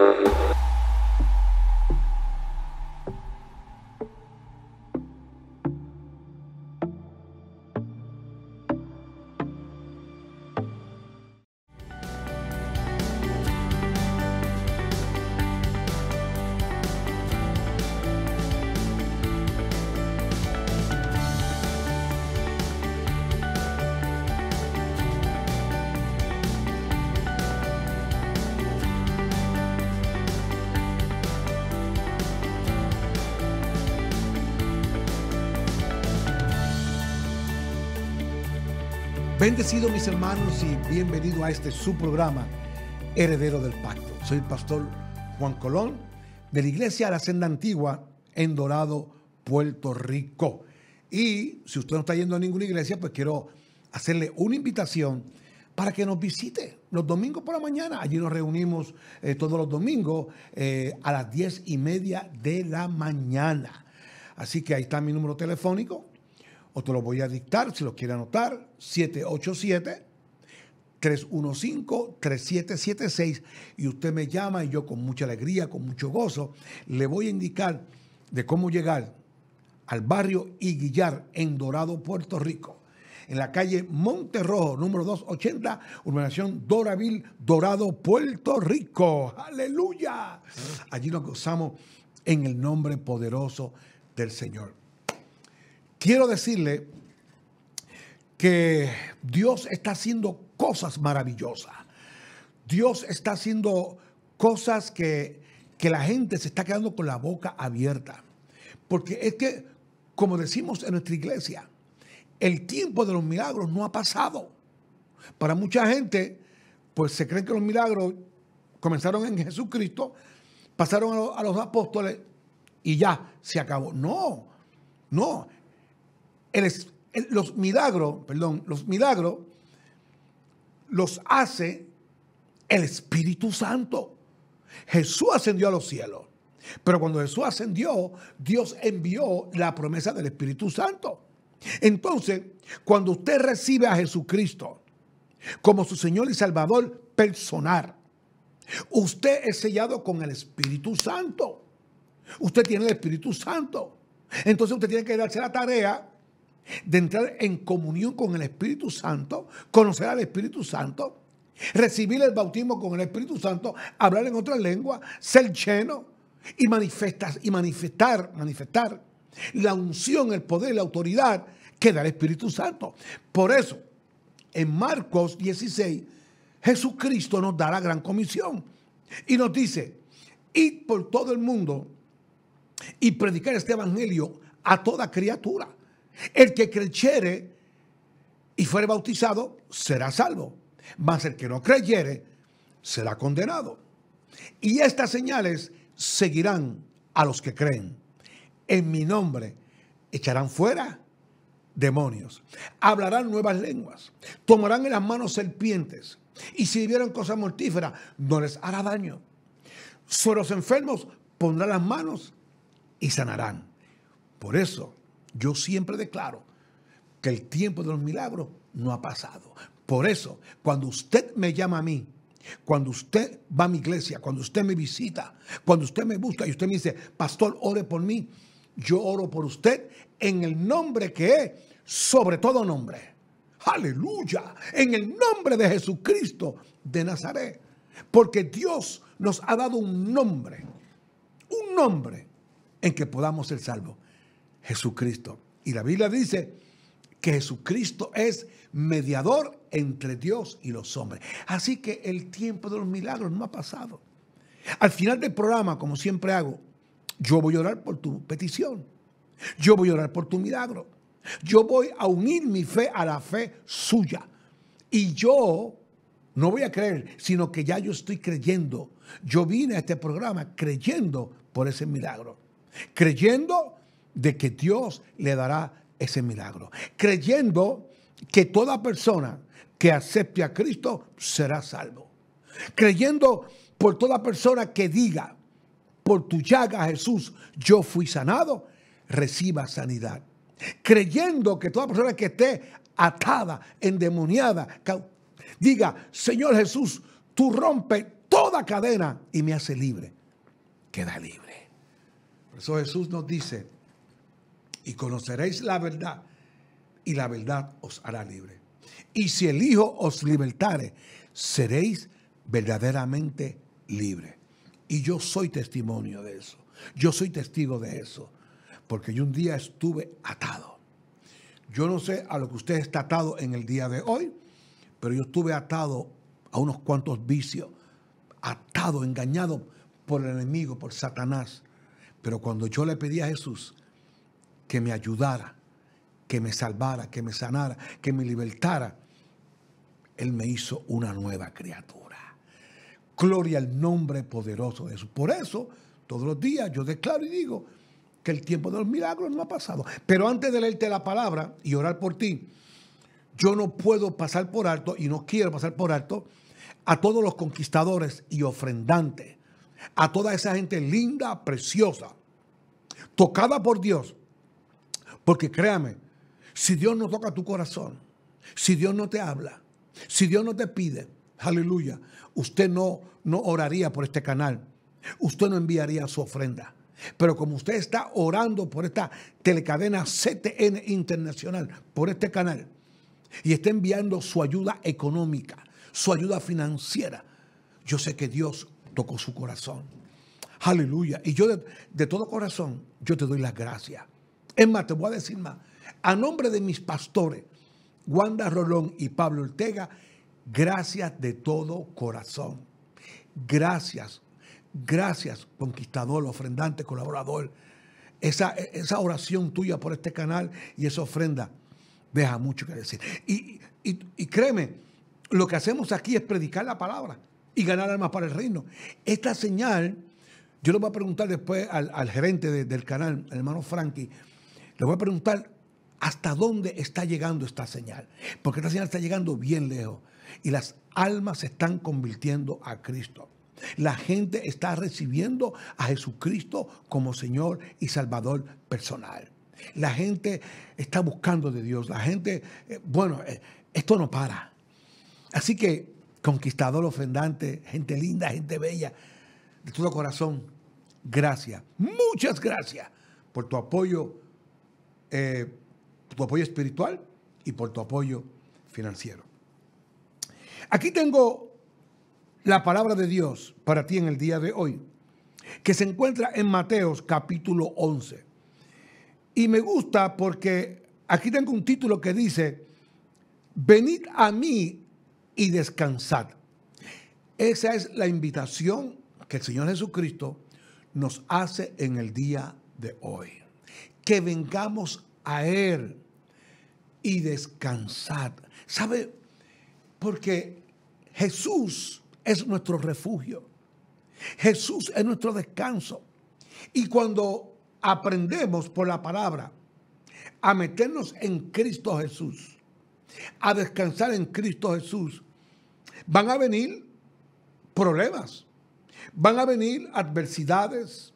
Mm-hmm. Bendecido mis hermanos y bienvenido a este su programa, Heredero del Pacto. Soy el pastor Juan Colón de la Iglesia de la Senda Antigua en Dorado, Puerto Rico. Y si usted no está yendo a ninguna iglesia, pues quiero hacerle una invitación para que nos visite los domingos por la mañana. Allí nos reunimos eh, todos los domingos eh, a las diez y media de la mañana. Así que ahí está mi número telefónico, te lo voy a dictar si lo quiere anotar, 787-315-3776 y usted me llama y yo con mucha alegría, con mucho gozo, le voy a indicar de cómo llegar al barrio Iguillar en Dorado, Puerto Rico. En la calle Rojo, número 280, urbanación Doravil Dorado, Puerto Rico. Aleluya. Allí nos gozamos en el nombre poderoso del Señor quiero decirle que Dios está haciendo cosas maravillosas. Dios está haciendo cosas que, la gente se está quedando con la boca abierta. Porque es que, como decimos en nuestra iglesia, el tiempo de los milagros no ha pasado. Para mucha gente, pues se cree que los milagros comenzaron en Jesucristo, pasaron a los, a los apóstoles y ya se acabó. No, no, los milagros, perdón, los milagros los hace el Espíritu Santo. Jesús ascendió a los cielos. Pero cuando Jesús ascendió, Dios envió la promesa del Espíritu Santo. Entonces, cuando usted recibe a Jesucristo como su Señor y Salvador personal, usted es sellado con el Espíritu Santo. Usted tiene el Espíritu Santo. Entonces usted tiene que darse la tarea de entrar en comunión con el Espíritu Santo, conocer al Espíritu Santo, recibir el bautismo con el Espíritu Santo, hablar en otra lengua, ser lleno y manifestar, y manifestar, manifestar la unción, el poder, la autoridad que da el Espíritu Santo. Por eso, en Marcos 16, Jesucristo nos da la gran comisión y nos dice, id por todo el mundo y predicar este evangelio a toda criatura. El que creyere y fuere bautizado será salvo, mas el que no creyere será condenado. Y estas señales seguirán a los que creen. En mi nombre echarán fuera demonios, hablarán nuevas lenguas, tomarán en las manos serpientes y si vieron cosas mortíferas no les hará daño. Sobre los enfermos pondrán las manos y sanarán. Por eso yo siempre declaro que el tiempo de los milagros no ha pasado. Por eso, cuando usted me llama a mí, cuando usted va a mi iglesia, cuando usted me visita, cuando usted me busca y usted me dice, pastor, ore por mí, yo oro por usted en el nombre que es sobre todo nombre. Aleluya, en el nombre de Jesucristo de Nazaret. Porque Dios nos ha dado un nombre, un nombre en que podamos ser salvos. Jesucristo. Y la Biblia dice que Jesucristo es mediador entre Dios y los hombres. Así que el tiempo de los milagros no ha pasado. Al final del programa, como siempre hago, yo voy a orar por tu petición. Yo voy a orar por tu milagro. Yo voy a unir mi fe a la fe suya. Y yo no voy a creer, sino que ya yo estoy creyendo. Yo vine a este programa creyendo por ese milagro. Creyendo de que Dios le dará ese milagro. Creyendo que toda persona que acepte a Cristo será salvo. Creyendo por toda persona que diga, por tu llaga Jesús, yo fui sanado, reciba sanidad. Creyendo que toda persona que esté atada, endemoniada, diga, Señor Jesús, tú rompes toda cadena y me hace libre. Queda libre. Por eso Jesús nos dice, y conoceréis la verdad y la verdad os hará libre. Y si el Hijo os libertare, seréis verdaderamente libre Y yo soy testimonio de eso. Yo soy testigo de eso. Porque yo un día estuve atado. Yo no sé a lo que usted está atado en el día de hoy, pero yo estuve atado a unos cuantos vicios, atado, engañado por el enemigo, por Satanás. Pero cuando yo le pedí a Jesús, que me ayudara, que me salvara, que me sanara, que me libertara, Él me hizo una nueva criatura. Gloria al nombre poderoso de Jesús. Por eso, todos los días yo declaro y digo que el tiempo de los milagros no ha pasado. Pero antes de leerte la palabra y orar por ti, yo no puedo pasar por alto y no quiero pasar por alto a todos los conquistadores y ofrendantes, a toda esa gente linda, preciosa, tocada por Dios, porque créame, si Dios no toca tu corazón, si Dios no te habla, si Dios no te pide, aleluya, usted no, no oraría por este canal, usted no enviaría su ofrenda. Pero como usted está orando por esta telecadena CTN Internacional, por este canal, y está enviando su ayuda económica, su ayuda financiera, yo sé que Dios tocó su corazón. Aleluya. Y yo de, de todo corazón, yo te doy las gracias. Es más, te voy a decir más. A nombre de mis pastores, Wanda Rolón y Pablo Ortega, gracias de todo corazón. Gracias, gracias, conquistador, ofrendante, colaborador. Esa, esa oración tuya por este canal y esa ofrenda deja mucho que decir. Y, créeme, lo que hacemos aquí es predicar la palabra y ganar almas para el reino. Esta señal, yo le voy a preguntar después al, gerente del canal, el hermano Frankie, le voy a preguntar hasta dónde está llegando esta señal, porque esta señal está llegando bien lejos y las almas se están convirtiendo a Cristo. La gente está recibiendo a Jesucristo como Señor y Salvador personal. La gente está buscando de Dios. La gente, eh, bueno, eh, esto no para. Así que, conquistador ofendante, gente linda, gente bella, de todo corazón, gracias, muchas gracias por tu apoyo eh, tu apoyo espiritual y por tu apoyo financiero. Aquí tengo la palabra de Dios para ti en el día de hoy, que se encuentra en Mateos capítulo 11. Y me gusta porque aquí tengo un título que dice, venid a mí y descansad. Esa es la invitación que el Señor Jesucristo nos hace en el día de hoy que vengamos a Él y descansar. ¿Sabe? Porque Jesús es nuestro refugio. Jesús es nuestro descanso. Y cuando aprendemos por la palabra a meternos en Cristo Jesús, a descansar en Cristo Jesús, van a venir problemas, van a venir adversidades,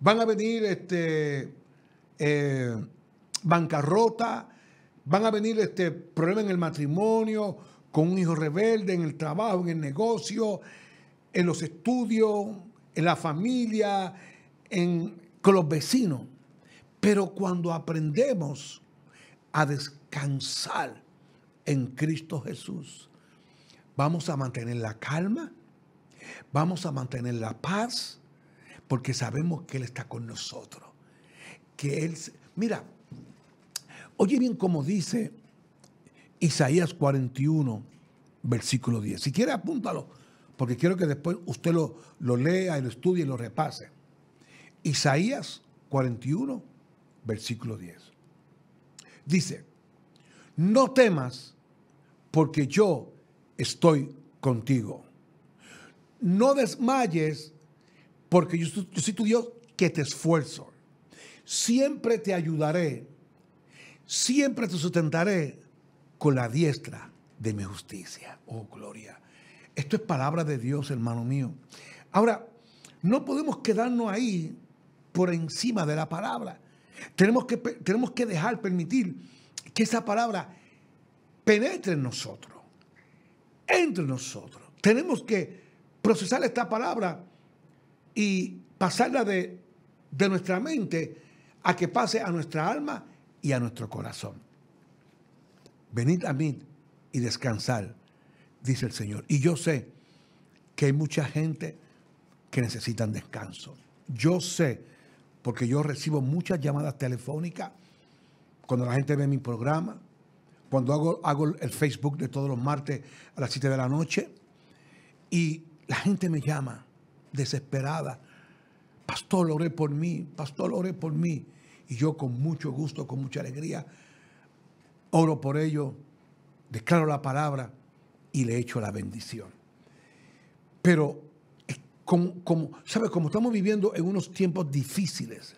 van a venir este, eh, bancarrota, van a venir este problemas en el matrimonio, con un hijo rebelde, en el trabajo, en el negocio, en los estudios, en la familia, en, con los vecinos. Pero cuando aprendemos a descansar en Cristo Jesús, vamos a mantener la calma, vamos a mantener la paz, porque sabemos que Él está con nosotros él... Mira, oye bien como dice Isaías 41, versículo 10. Si quiere apúntalo, porque quiero que después usted lo, lo lea y lo estudie y lo repase. Isaías 41, versículo 10. Dice, no temas porque yo estoy contigo. No desmayes porque yo soy tu Dios que te esfuerzo siempre te ayudaré, siempre te sustentaré con la diestra de mi justicia. Oh, gloria. Esto es palabra de Dios, hermano mío. Ahora, no podemos quedarnos ahí por encima de la palabra. Tenemos que, tenemos que dejar, permitir que esa palabra penetre en nosotros, entre nosotros. Tenemos que procesar esta palabra y pasarla de, de nuestra mente a que pase a nuestra alma y a nuestro corazón. Venid a mí y descansar, dice el Señor. Y yo sé que hay mucha gente que necesitan descanso. Yo sé, porque yo recibo muchas llamadas telefónicas cuando la gente ve mi programa, cuando hago, hago el Facebook de todos los martes a las 7 de la noche, y la gente me llama desesperada pastor, oré por mí, pastor, oré por mí. Y yo con mucho gusto, con mucha alegría, oro por ello, declaro la palabra y le echo la bendición. Pero, eh, como, ¿sabes? Como estamos viviendo en unos tiempos difíciles,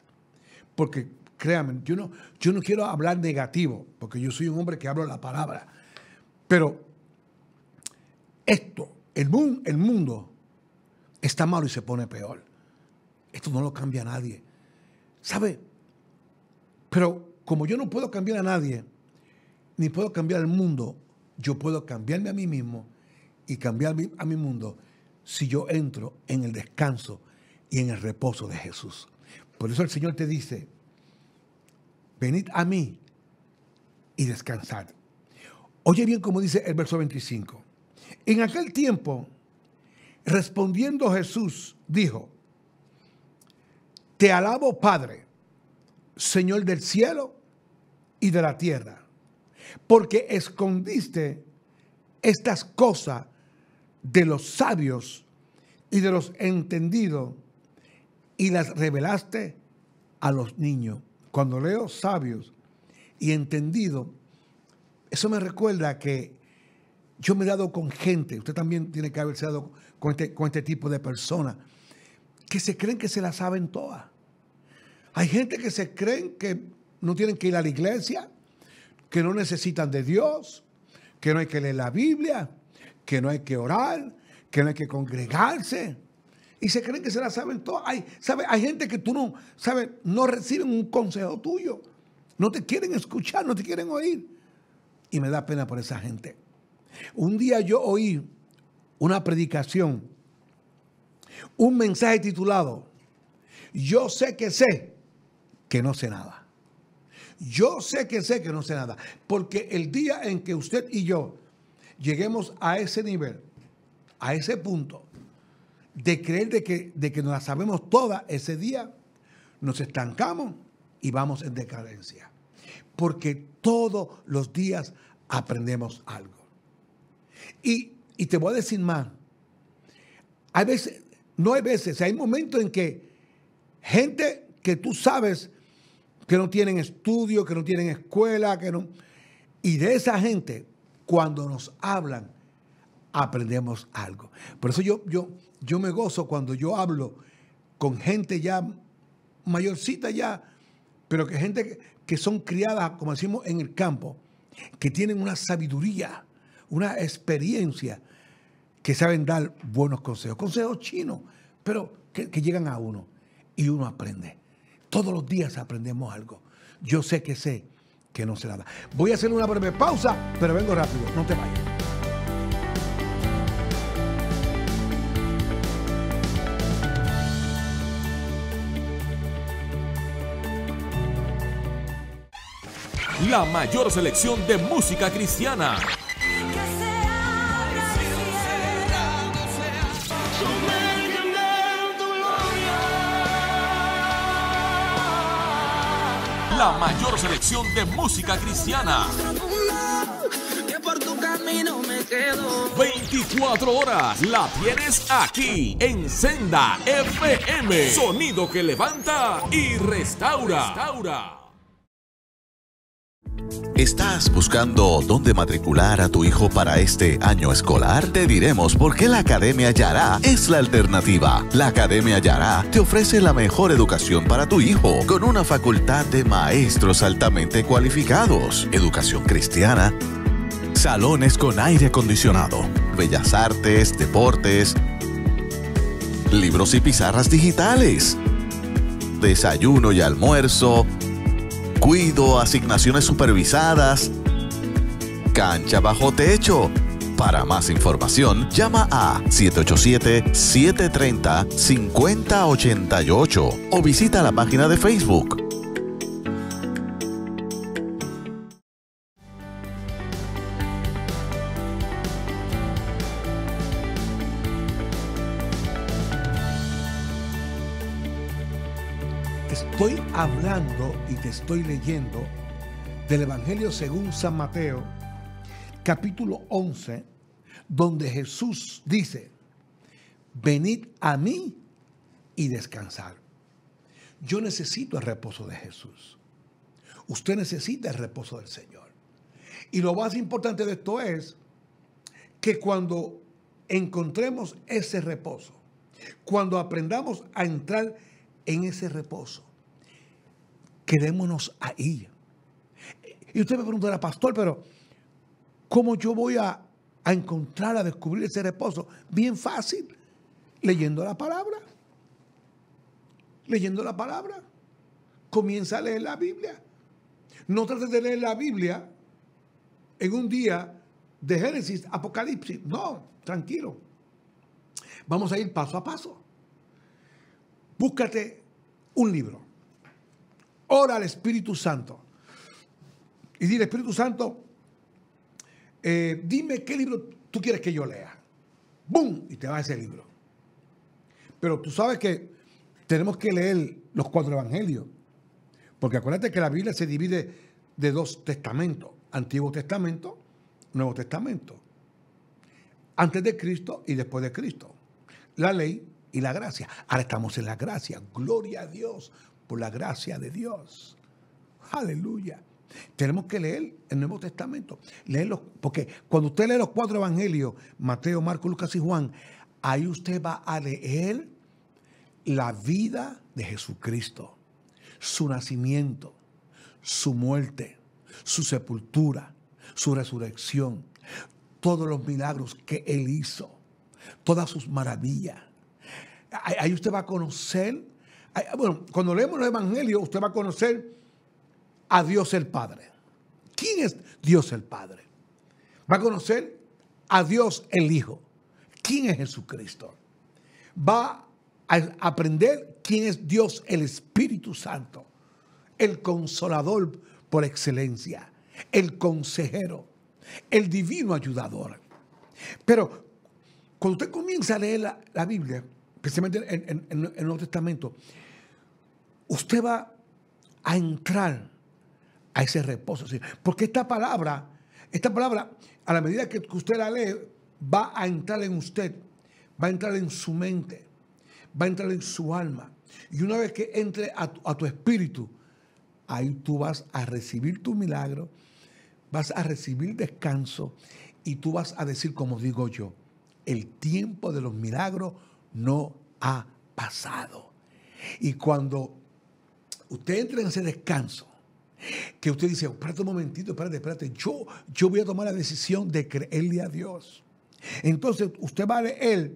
porque créanme, yo no, quiero hablar negativo, porque yo soy un hombre que hablo la palabra, pero esto, el, el mundo está malo y se pone peor. Esto no lo cambia a nadie. ¿Sabe? Pero como yo no puedo cambiar a nadie, ni puedo cambiar el mundo, yo puedo cambiarme a mí mismo y cambiar a mi mundo si yo entro en el descanso y en el reposo de Jesús. Por eso el Señor te dice, venid a mí y descansad. Oye bien como dice el verso 25. En aquel tiempo, respondiendo Jesús, dijo, te alabo, Padre, Señor del cielo y de la tierra, porque escondiste estas cosas de los sabios y de los entendidos y las revelaste a los niños. Cuando leo sabios y entendidos, eso me recuerda que yo me he dado con gente, usted también tiene que haberse dado con este, con este tipo de personas, que se creen que se la saben todas. Hay gente que se creen que no tienen que ir a la iglesia, que no necesitan de Dios, que no hay que leer la Biblia, que no hay que orar, que no hay que congregarse. Y se creen que se la saben todas. Hay, ¿sabe? hay gente que tú no, ¿sabes? No reciben un consejo tuyo. No te quieren escuchar, no te quieren oír. Y me da pena por esa gente. Un día yo oí una predicación, un mensaje titulado, Yo sé que sé que no sé nada. Yo sé que sé que no sé nada, porque el día en que usted y yo lleguemos a ese nivel, a ese punto, de creer de que, de que nos la sabemos toda ese día, nos estancamos y vamos en decadencia. Porque todos los días aprendemos algo. Y, y te voy a decir más. Hay veces, no hay veces, hay momentos en que gente que tú sabes que no tienen estudio, que no tienen escuela, que no... Y de esa gente, cuando nos hablan, aprendemos algo. Por eso yo, yo, yo me gozo cuando yo hablo con gente ya mayorcita ya, pero que gente que, son criadas, como decimos, en el campo, que tienen una sabiduría, una experiencia, que saben dar buenos consejos, consejos chinos, pero que llegan a uno y uno aprende. Todos los días aprendemos algo. Yo sé que sé que no sé nada. Voy a hacer una breve pausa, pero vengo rápido. No te vayas. La mayor selección de música cristiana la mayor selección de música cristiana. 24 horas la tienes aquí en Senda FM. Sonido que levanta y restaura. restaura. ¿Estás buscando dónde matricular a tu hijo para este año escolar? Te diremos por qué la Academia Yará es la alternativa. La Academia Yará te ofrece la mejor educación para tu hijo con una facultad de maestros altamente cualificados, educación cristiana, salones con aire acondicionado, bellas artes, deportes, libros y pizarras digitales, desayuno y almuerzo, Cuido, asignaciones supervisadas. Cancha bajo techo. Para más información, llama a 787-730-5088 o visita la página de Facebook estoy hablando y te estoy leyendo del Evangelio según San Mateo, capítulo 11, donde Jesús dice, venid a mí y descansad. Yo necesito el reposo de Jesús. Usted necesita el reposo del Señor. Y lo más importante de esto es que cuando encontremos ese reposo, cuando aprendamos a entrar en ese reposo, Quedémonos ahí. Y usted me preguntará, pastor, pero ¿cómo yo voy a, a encontrar, a descubrir ese reposo? Bien fácil, leyendo la palabra. Leyendo la palabra. Comienza a leer la Biblia. No trates de leer la Biblia en un día de Génesis, Apocalipsis. No, tranquilo. Vamos a ir paso a paso. Búscate un libro. Ora al Espíritu Santo. Y dile, Espíritu Santo, eh, dime qué libro tú quieres que yo lea. ¡Bum! Y te va ese libro. Pero tú sabes que tenemos que leer los cuatro evangelios. Porque acuérdate que la Biblia se divide de dos testamentos. Antiguo Testamento, Nuevo Testamento. Antes de Cristo y después de Cristo. La ley y la gracia. Ahora estamos en la gracia. Gloria a Dios por la gracia de Dios. Aleluya. Tenemos que leer el Nuevo Testamento. porque cuando usted lee los cuatro evangelios, Mateo, Marcos, Lucas y Juan, ahí usted va a leer la vida de Jesucristo, su nacimiento, su muerte, su sepultura, su resurrección, todos los milagros que él hizo, todas sus maravillas. Ahí usted va a conocer Ah, bueno, cuando leemos los evangelios, usted va a conocer a Dios el Padre. ¿Quién es Dios el Padre? Va a conocer a Dios el Hijo. ¿Quién es Jesucristo? Va a aprender quién es Dios el Espíritu Santo, el consolador por excelencia, el consejero, el divino ayudador. Pero cuando usted comienza a leer la, Biblia, especialmente en, en el Nuevo Testamento, usted va a entrar a ese reposo. Porque esta palabra, esta palabra, a la medida que usted la lee, va a entrar en usted, va a entrar en su mente, va a entrar en su alma. Y una vez que entre a tu, a tu espíritu, ahí tú vas a recibir tu milagro, vas a recibir descanso y tú vas a decir, como digo yo, el tiempo de los milagros no ha pasado. Y cuando usted entra en ese descanso, que usted dice, espérate un momentito, espérate, espérate, yo, yo voy a tomar la decisión de creerle a Dios. Entonces usted va a leer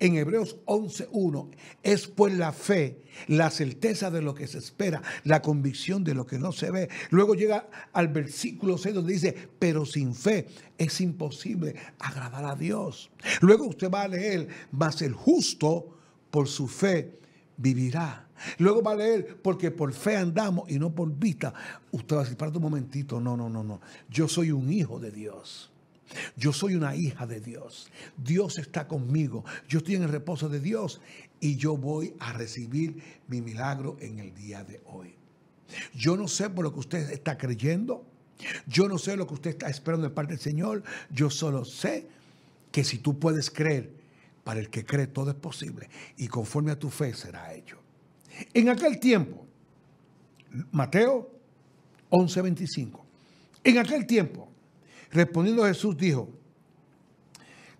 en Hebreos 11.1, es pues la fe, la certeza de lo que se espera, la convicción de lo que no se ve. Luego llega al versículo 6 donde dice, pero sin fe es imposible agradar a Dios. Luego usted va a leer, mas el justo por su fe vivirá. Luego va a leer, porque por fe andamos y no por vista. Usted va a decir, para un momentito, no, no, no, no. Yo soy un hijo de Dios. Yo soy una hija de Dios. Dios está conmigo. Yo estoy en el reposo de Dios y yo voy a recibir mi milagro en el día de hoy. Yo no sé por lo que usted está creyendo. Yo no sé lo que usted está esperando de parte del Señor. Yo solo sé que si tú puedes creer, para el que cree todo es posible y conforme a tu fe será hecho. En aquel tiempo, Mateo 11:25, en aquel tiempo, respondiendo Jesús dijo,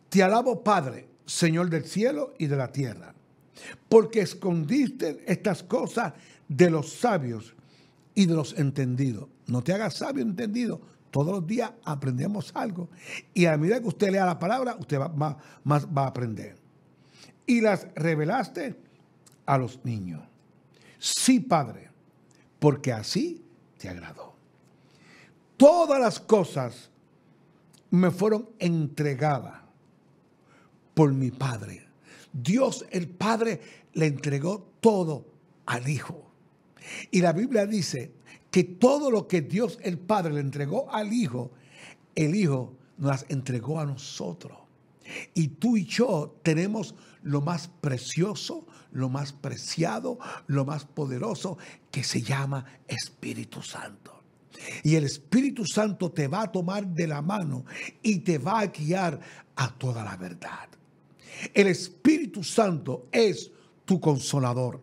te alabo Padre, Señor del cielo y de la tierra, porque escondiste estas cosas de los sabios y de los entendidos. No te hagas sabio entendido. Todos los días aprendemos algo. Y a medida que usted lea la palabra, usted más va a aprender. Y las revelaste a los niños. Sí, Padre, porque así te agradó. Todas las cosas me fueron entregadas por mi Padre. Dios el Padre le entregó todo al Hijo. Y la Biblia dice que todo lo que Dios el Padre le entregó al Hijo, el Hijo nos las entregó a nosotros. Y tú y yo tenemos lo más precioso, lo más preciado, lo más poderoso, que se llama Espíritu Santo. Y el Espíritu Santo te va a tomar de la mano y te va a guiar a toda la verdad. El Espíritu Santo es tu consolador,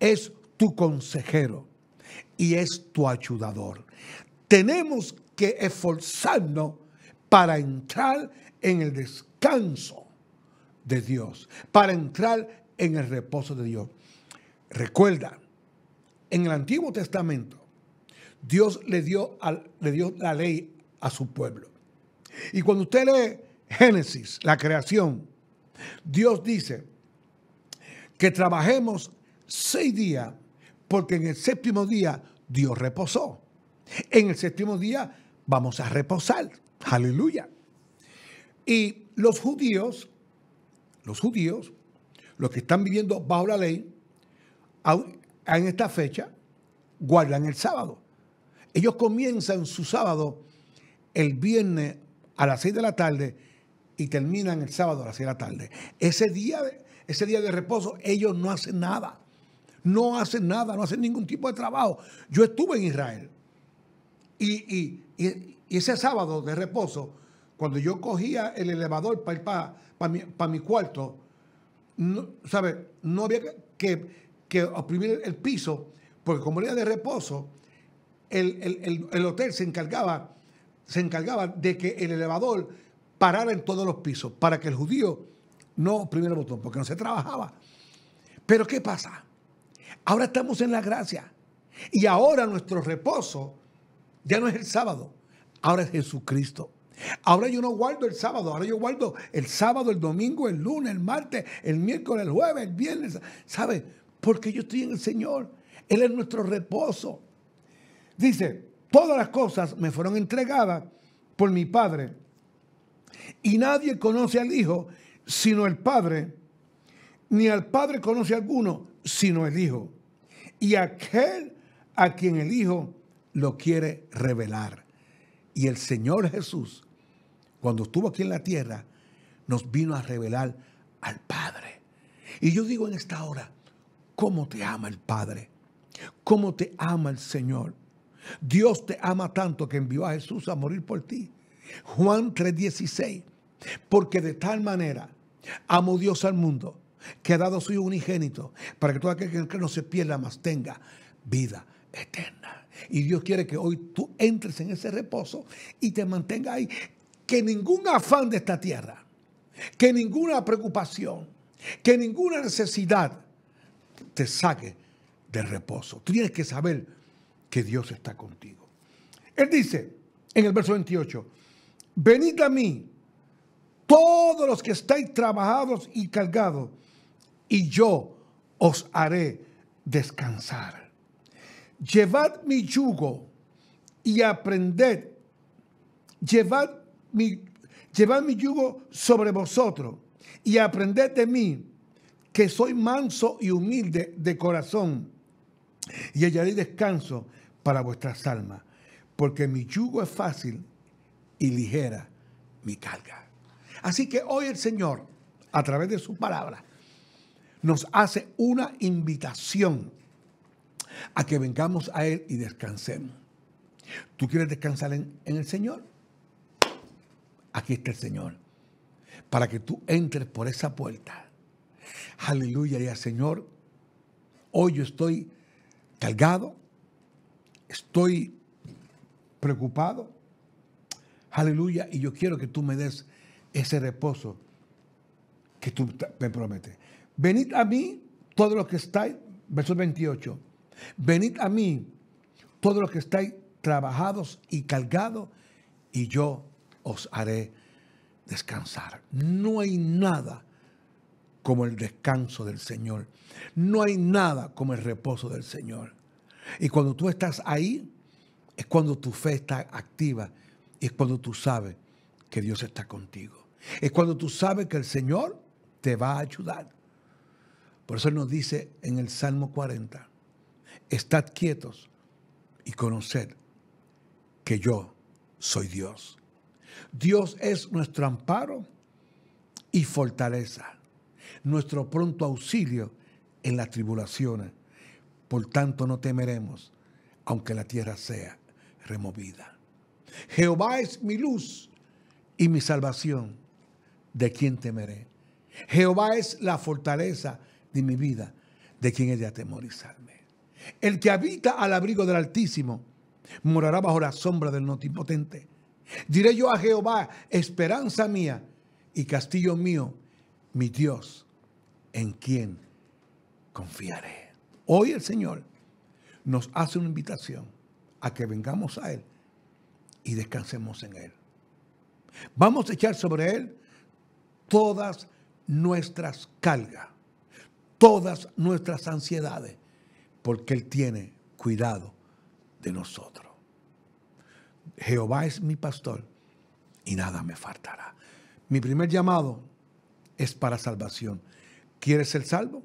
es tu consejero y es tu ayudador. Tenemos que esforzarnos para entrar en el descanso de Dios, para entrar en el reposo de Dios. Recuerda, en el Antiguo Testamento, Dios le dio, al, le dio la ley a su pueblo. Y cuando usted lee Génesis, la creación, Dios dice que trabajemos seis días porque en el séptimo día Dios reposó. En el séptimo día vamos a reposar. Aleluya. Y los judíos los judíos, los que están viviendo bajo la ley, en esta fecha guardan el sábado. Ellos comienzan su sábado el viernes a las 6 de la tarde y terminan el sábado a las 6 de la tarde. Ese día, ese día de reposo ellos no hacen nada. No hacen nada, no hacen ningún tipo de trabajo. Yo estuve en Israel y ese sábado de reposo cuando yo cogía el elevador para ir para, mi, cuarto, no, No había que, oprimir el piso, porque como era de reposo, el, hotel se encargaba, se encargaba de que el elevador parara en todos los pisos para que el judío no oprimiera el botón, porque no se trabajaba. Pero ¿qué pasa? Ahora estamos en la gracia. Y ahora nuestro reposo ya no es el sábado, ahora es Jesucristo. Ahora yo no guardo el sábado, ahora yo guardo el sábado, el domingo, el lunes, el martes, el miércoles, el jueves, el viernes, ¿sabe? Porque yo estoy en el Señor. Él es nuestro reposo. Dice, todas las cosas me fueron entregadas por mi Padre. Y nadie conoce al Hijo sino el Padre, ni al Padre conoce a alguno sino el Hijo. Y aquel a quien el Hijo lo quiere revelar. Y el Señor Jesús cuando estuvo aquí en la tierra, nos vino a revelar al Padre. Y yo digo en esta hora, ¿cómo te ama el Padre? ¿Cómo te ama el Señor? Dios te ama tanto que envió a Jesús a morir por ti. Juan 3:16, porque de tal manera amó Dios al mundo que ha dado su unigénito para que todo aquel que no se pierda más tenga vida eterna. Y Dios quiere que hoy tú entres en ese reposo y te mantenga ahí que ningún afán de esta tierra, que ninguna preocupación, que ninguna necesidad te saque del reposo. tienes que saber que Dios está contigo. Él dice en el verso 28, venid a mí todos los que estáis trabajados y cargados, y yo os haré descansar. Llevad mi yugo y aprended. Llevad mi, llevad mi yugo sobre vosotros y aprended de mí, que soy manso y humilde de corazón, y hallaré descanso para vuestras almas, porque mi yugo es fácil y ligera mi carga. Así que hoy el Señor, a través de su palabra, nos hace una invitación a que vengamos a Él y descansemos. ¿Tú quieres descansar en el Señor? aquí está el Señor, para que tú entres por esa puerta. Aleluya, ya Señor, hoy yo estoy cargado, estoy preocupado. Aleluya, y yo quiero que tú me des ese reposo que tú me prometes. Venid a mí, todos los que estáis, verso 28. Venid a mí, todos los que estáis trabajados y cargados, y yo os haré descansar. No hay nada como el descanso del Señor. No hay nada como el reposo del Señor. Y cuando tú estás ahí, es cuando tu fe está activa y es cuando tú sabes que Dios está contigo. Es cuando tú sabes que el Señor te va a ayudar. Por eso nos dice en el Salmo 40, estad quietos y conoced que yo soy Dios. Dios es nuestro amparo y fortaleza, nuestro pronto auxilio en las tribulaciones. Por tanto no temeremos, aunque la tierra sea removida. Jehová es mi luz y mi salvación. ¿De quién temeré? Jehová es la fortaleza de mi vida. ¿De quién he de atemorizarme? El que habita al abrigo del Altísimo morará bajo la sombra del Notipotente. Diré yo a Jehová, esperanza mía y castillo mío, mi Dios, en quien confiaré. Hoy el Señor nos hace una invitación a que vengamos a Él y descansemos en Él. Vamos a echar sobre Él todas nuestras cargas, todas nuestras ansiedades, porque Él tiene cuidado de nosotros. Jehová es mi pastor y nada me faltará. Mi primer llamado es para salvación. ¿Quieres ser salvo?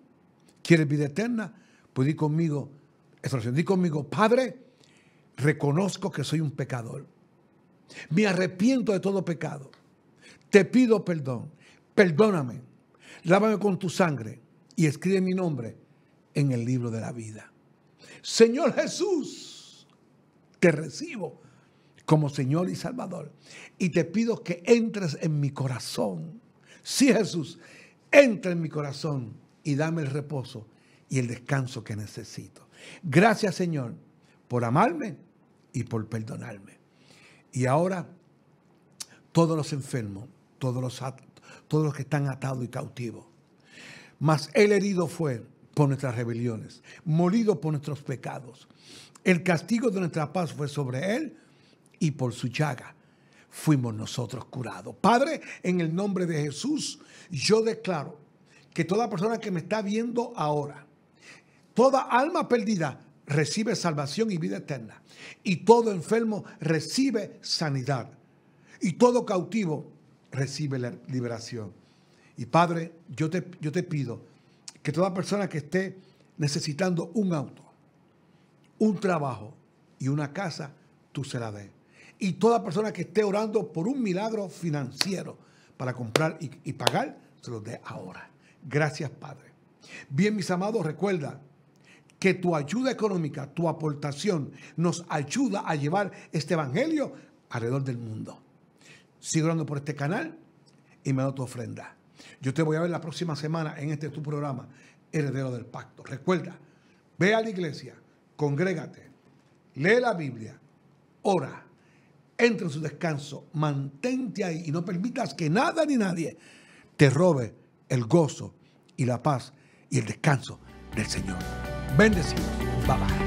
¿Quieres vida eterna? Pues di conmigo, di conmigo, Padre, reconozco que soy un pecador. Me arrepiento de todo pecado. Te pido perdón. Perdóname. Lávame con tu sangre y escribe mi nombre en el libro de la vida. Señor Jesús, te recibo como Señor y Salvador. Y te pido que entres en mi corazón. Sí, Jesús, entra en mi corazón y dame el reposo y el descanso que necesito. Gracias, Señor, por amarme y por perdonarme. Y ahora, todos los enfermos, todos los, que están atados y cautivos. Mas el herido fue por nuestras rebeliones, molido por nuestros pecados. El castigo de nuestra paz fue sobre él y por su llaga fuimos nosotros curados. Padre, en el nombre de Jesús, yo declaro que toda persona que me está viendo ahora, toda alma perdida, recibe salvación y vida eterna. Y todo enfermo recibe sanidad. Y todo cautivo recibe la liberación. Y Padre, yo te, yo te pido que toda persona que esté necesitando un auto, un trabajo y una casa, tú se la des y toda persona que esté orando por un milagro financiero para comprar y, pagar, se los dé ahora. Gracias, Padre. Bien, mis amados, recuerda que tu ayuda económica, tu aportación, nos ayuda a llevar este evangelio alrededor del mundo. Sigue orando por este canal y me da tu ofrenda. Yo te voy a ver la próxima semana en este tu programa, Heredero del Pacto. Recuerda, ve a la iglesia, congrégate, lee la Biblia, ora Entra en su descanso, mantente ahí y no permitas que nada ni nadie te robe el gozo y la paz y el descanso del Señor. Bendecidos. Bye bye.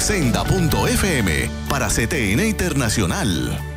Senda.fm para CTN Internacional.